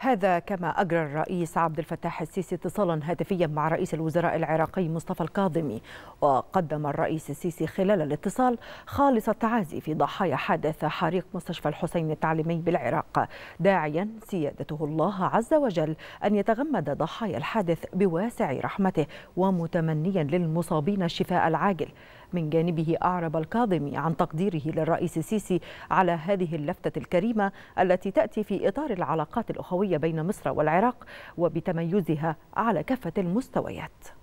هذا كما أجرى الرئيس عبد الفتاح السيسي اتصالا هاتفيا مع رئيس الوزراء العراقي مصطفى الكاظمي وقدم الرئيس السيسي خلال الاتصال خالص التعازي في ضحايا حادث حريق مستشفى الحسين التعليمي بالعراق داعيا سيادته الله عز وجل أن يتغمد ضحايا الحادث بواسع رحمته ومتمنيا للمصابين الشفاء العاجل من جانبه أعرب الكاظمي عن تقديره للرئيس السيسي على هذه اللفتة الكريمة التي تأتي في إطار العلاقات الأخوية بين مصر والعراق وبتميزها على كافة المستويات